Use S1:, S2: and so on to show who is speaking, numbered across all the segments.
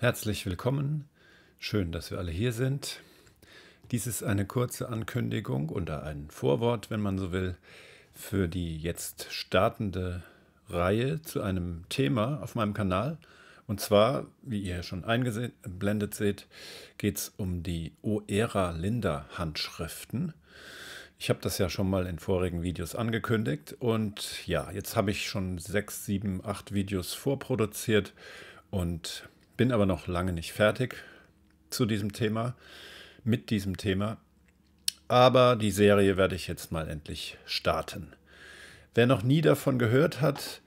S1: Herzlich willkommen. Schön, dass wir alle hier sind. Dies ist eine kurze Ankündigung oder ein Vorwort, wenn man so will, für die jetzt startende Reihe zu einem Thema auf meinem Kanal. Und zwar, wie ihr schon eingeblendet seht, geht es um die Oera-Linda-Handschriften. Ich habe das ja schon mal in vorigen Videos angekündigt und ja, jetzt habe ich schon sechs, sieben, acht Videos vorproduziert und bin aber noch lange nicht fertig zu diesem Thema, mit diesem Thema. Aber die Serie werde ich jetzt mal endlich starten. Wer noch nie davon gehört hat,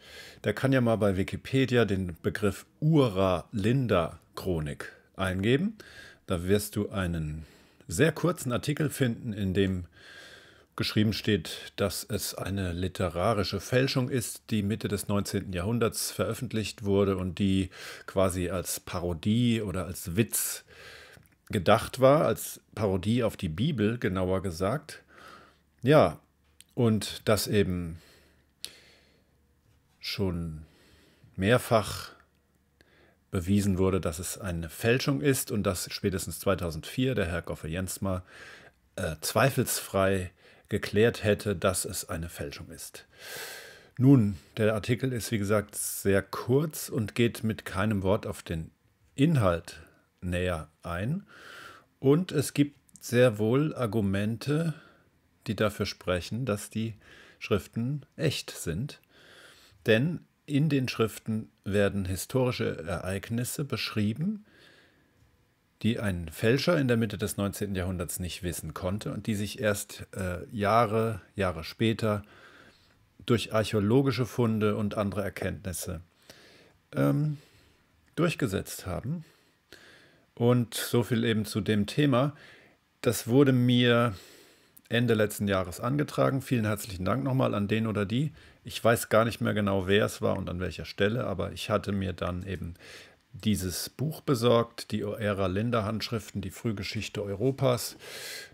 S1: der kann ja mal bei Wikipedia den Begriff Ura-Linda-Chronik eingeben. Da wirst du einen sehr kurzen Artikel finden, in dem geschrieben steht, dass es eine literarische Fälschung ist, die Mitte des 19. Jahrhunderts veröffentlicht wurde und die quasi als Parodie oder als Witz gedacht war, als Parodie auf die Bibel, genauer gesagt. Ja, und dass eben schon mehrfach bewiesen wurde, dass es eine Fälschung ist und dass spätestens 2004 der Herr Goffe Jensmer äh, zweifelsfrei geklärt hätte, dass es eine Fälschung ist. Nun, der Artikel ist wie gesagt sehr kurz und geht mit keinem Wort auf den Inhalt näher ein. Und es gibt sehr wohl Argumente, die dafür sprechen, dass die Schriften echt sind. Denn in den Schriften werden historische Ereignisse beschrieben, die ein Fälscher in der Mitte des 19. Jahrhunderts nicht wissen konnte und die sich erst äh, Jahre, Jahre später durch archäologische Funde und andere Erkenntnisse ähm, durchgesetzt haben. Und so viel eben zu dem Thema. Das wurde mir Ende letzten Jahres angetragen. Vielen herzlichen Dank nochmal an den oder die. Ich weiß gar nicht mehr genau, wer es war und an welcher Stelle, aber ich hatte mir dann eben dieses Buch besorgt, die Ära Länderhandschriften, die Frühgeschichte Europas.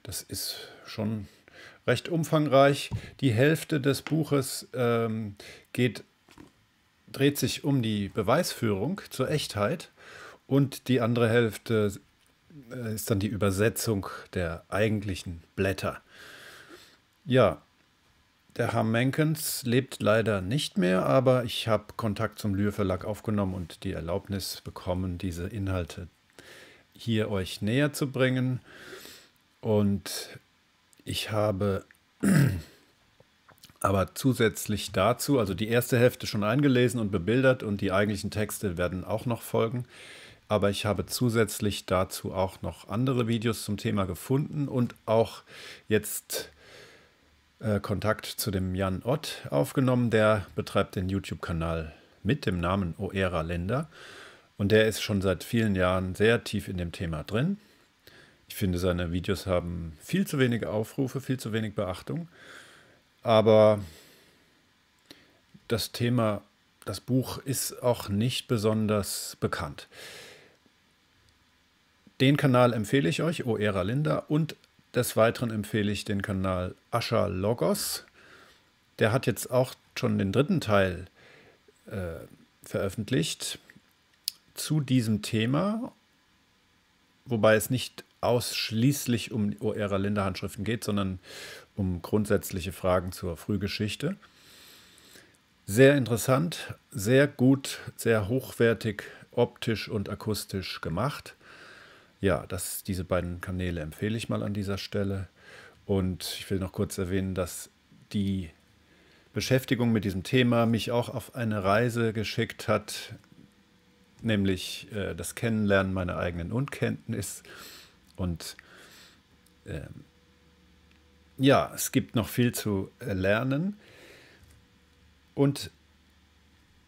S1: Das ist schon recht umfangreich. Die Hälfte des Buches ähm, geht, dreht sich um die Beweisführung zur Echtheit und die andere Hälfte äh, ist dann die Übersetzung der eigentlichen Blätter. Ja, der Herr Menkens lebt leider nicht mehr, aber ich habe Kontakt zum Lühr Verlag aufgenommen und die Erlaubnis bekommen, diese Inhalte hier euch näher zu bringen. Und ich habe aber zusätzlich dazu, also die erste Hälfte schon eingelesen und bebildert und die eigentlichen Texte werden auch noch folgen. Aber ich habe zusätzlich dazu auch noch andere Videos zum Thema gefunden und auch jetzt äh, Kontakt zu dem Jan Ott aufgenommen. Der betreibt den YouTube-Kanal mit dem Namen Oera Länder. Und der ist schon seit vielen Jahren sehr tief in dem Thema drin. Ich finde, seine Videos haben viel zu wenige Aufrufe, viel zu wenig Beachtung. Aber das Thema, das Buch ist auch nicht besonders bekannt. Den Kanal empfehle ich euch, Oera Linda, und des Weiteren empfehle ich den Kanal Ascha Logos. Der hat jetzt auch schon den dritten Teil äh, veröffentlicht zu diesem Thema, wobei es nicht ausschließlich um OERA Linder handschriften geht, sondern um grundsätzliche Fragen zur Frühgeschichte. Sehr interessant, sehr gut, sehr hochwertig optisch und akustisch gemacht ja, das, diese beiden Kanäle empfehle ich mal an dieser Stelle. Und ich will noch kurz erwähnen, dass die Beschäftigung mit diesem Thema mich auch auf eine Reise geschickt hat, nämlich äh, das Kennenlernen meiner eigenen Unkenntnis. Und äh, ja, es gibt noch viel zu lernen. Und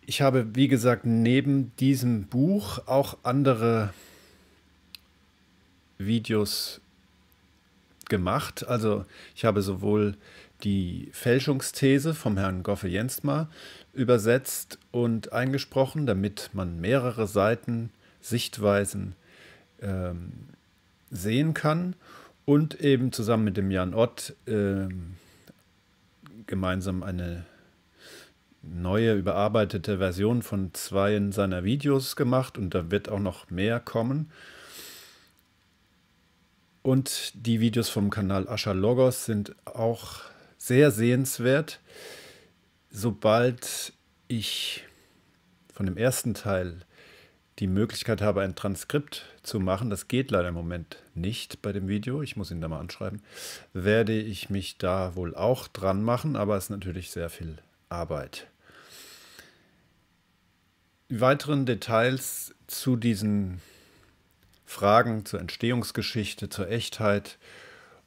S1: ich habe, wie gesagt, neben diesem Buch auch andere Videos gemacht. Also ich habe sowohl die Fälschungsthese vom Herrn Goffe Jensma übersetzt und eingesprochen, damit man mehrere Seiten, Sichtweisen ähm, sehen kann und eben zusammen mit dem Jan Ott ähm, gemeinsam eine neue, überarbeitete Version von zwei seiner Videos gemacht und da wird auch noch mehr kommen. Und die Videos vom Kanal Ascha Logos sind auch sehr sehenswert. Sobald ich von dem ersten Teil die Möglichkeit habe, ein Transkript zu machen, das geht leider im Moment nicht bei dem Video, ich muss ihn da mal anschreiben, werde ich mich da wohl auch dran machen, aber es ist natürlich sehr viel Arbeit. Die weiteren Details zu diesen Fragen zur Entstehungsgeschichte, zur Echtheit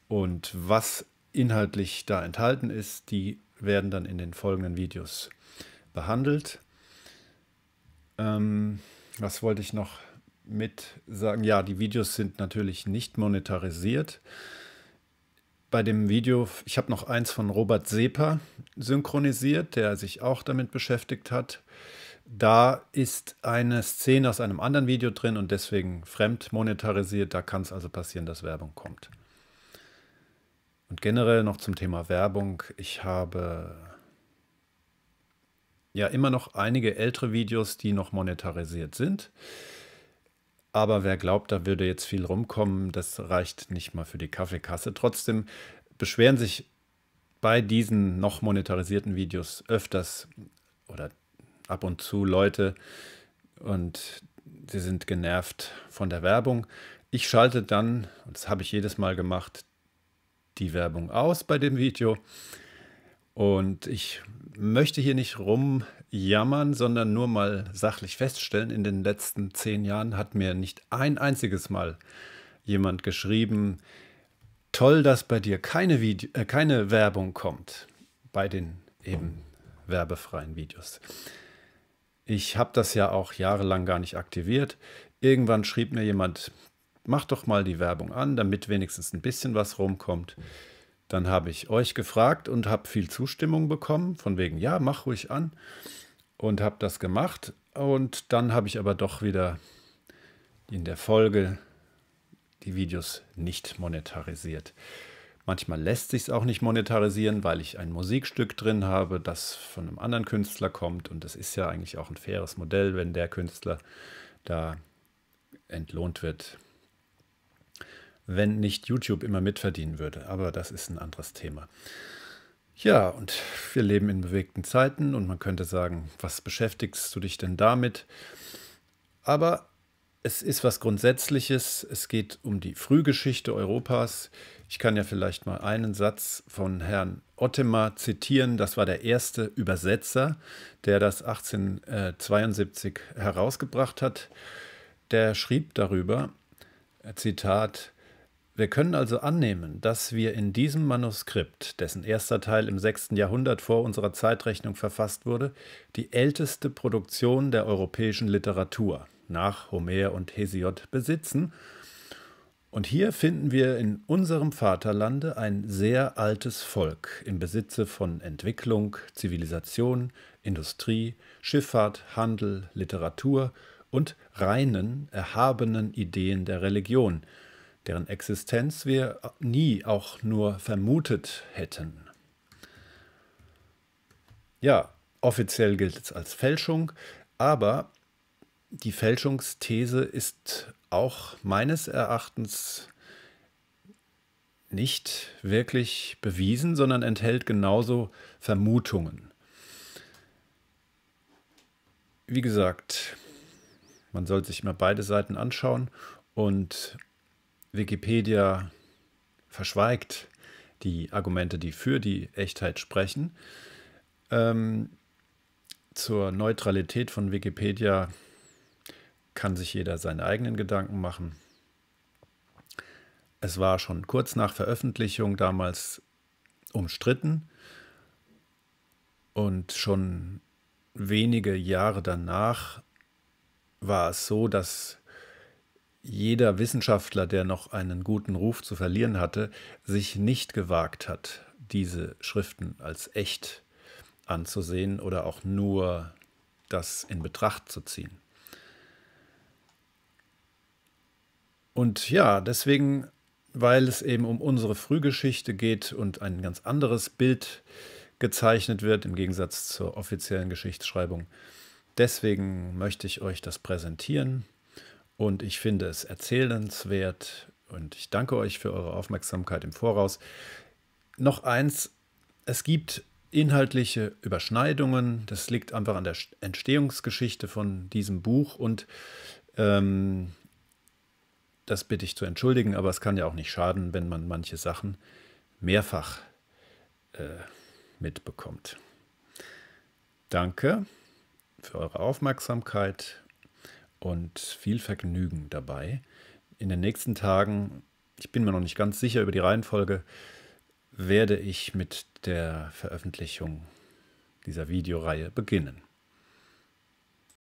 S1: und was inhaltlich da enthalten ist, die werden dann in den folgenden Videos behandelt. Ähm, was wollte ich noch mit sagen? Ja, die Videos sind natürlich nicht monetarisiert. Bei dem Video, ich habe noch eins von Robert Sepa synchronisiert, der sich auch damit beschäftigt hat da ist eine Szene aus einem anderen Video drin und deswegen fremd monetarisiert. Da kann es also passieren, dass Werbung kommt. Und generell noch zum Thema Werbung. Ich habe ja immer noch einige ältere Videos, die noch monetarisiert sind. Aber wer glaubt, da würde jetzt viel rumkommen, das reicht nicht mal für die Kaffeekasse. Trotzdem beschweren sich bei diesen noch monetarisierten Videos öfters oder ab und zu Leute und sie sind genervt von der Werbung. Ich schalte dann, und das habe ich jedes Mal gemacht, die Werbung aus bei dem Video. Und ich möchte hier nicht rumjammern, sondern nur mal sachlich feststellen, in den letzten zehn Jahren hat mir nicht ein einziges Mal jemand geschrieben, toll, dass bei dir keine, Video, äh, keine Werbung kommt, bei den eben werbefreien Videos. Ich habe das ja auch jahrelang gar nicht aktiviert. Irgendwann schrieb mir jemand, mach doch mal die Werbung an, damit wenigstens ein bisschen was rumkommt. Dann habe ich euch gefragt und habe viel Zustimmung bekommen, von wegen, ja, mach ruhig an. Und habe das gemacht. Und dann habe ich aber doch wieder in der Folge die Videos nicht monetarisiert. Manchmal lässt sich es auch nicht monetarisieren, weil ich ein Musikstück drin habe, das von einem anderen Künstler kommt. Und das ist ja eigentlich auch ein faires Modell, wenn der Künstler da entlohnt wird. Wenn nicht YouTube immer mitverdienen würde. Aber das ist ein anderes Thema. Ja, und wir leben in bewegten Zeiten und man könnte sagen, was beschäftigst du dich denn damit? Aber es ist was Grundsätzliches. Es geht um die Frühgeschichte Europas. Ich kann ja vielleicht mal einen Satz von Herrn Ottemar zitieren. Das war der erste Übersetzer, der das 1872 herausgebracht hat. Der schrieb darüber, Zitat, wir können also annehmen, dass wir in diesem Manuskript, dessen erster Teil im 6. Jahrhundert vor unserer Zeitrechnung verfasst wurde, die älteste Produktion der europäischen Literatur, nach Homer und Hesiod besitzen. Und hier finden wir in unserem Vaterlande ein sehr altes Volk im Besitze von Entwicklung, Zivilisation, Industrie, Schifffahrt, Handel, Literatur und reinen, erhabenen Ideen der Religion, deren Existenz wir nie auch nur vermutet hätten. Ja, offiziell gilt es als Fälschung, aber die Fälschungsthese ist auch meines Erachtens nicht wirklich bewiesen, sondern enthält genauso Vermutungen. Wie gesagt, man soll sich mal beide Seiten anschauen und Wikipedia verschweigt die Argumente, die für die Echtheit sprechen. Ähm, zur Neutralität von Wikipedia kann sich jeder seine eigenen Gedanken machen. Es war schon kurz nach Veröffentlichung damals umstritten und schon wenige Jahre danach war es so, dass jeder Wissenschaftler, der noch einen guten Ruf zu verlieren hatte, sich nicht gewagt hat, diese Schriften als echt anzusehen oder auch nur das in Betracht zu ziehen. Und ja, deswegen, weil es eben um unsere Frühgeschichte geht und ein ganz anderes Bild gezeichnet wird im Gegensatz zur offiziellen Geschichtsschreibung. Deswegen möchte ich euch das präsentieren und ich finde es erzählenswert und ich danke euch für eure Aufmerksamkeit im Voraus. Noch eins, es gibt inhaltliche Überschneidungen. Das liegt einfach an der Entstehungsgeschichte von diesem Buch und ähm, das bitte ich zu entschuldigen, aber es kann ja auch nicht schaden, wenn man manche Sachen mehrfach äh, mitbekommt. Danke für eure Aufmerksamkeit und viel Vergnügen dabei. In den nächsten Tagen, ich bin mir noch nicht ganz sicher über die Reihenfolge, werde ich mit der Veröffentlichung dieser Videoreihe beginnen.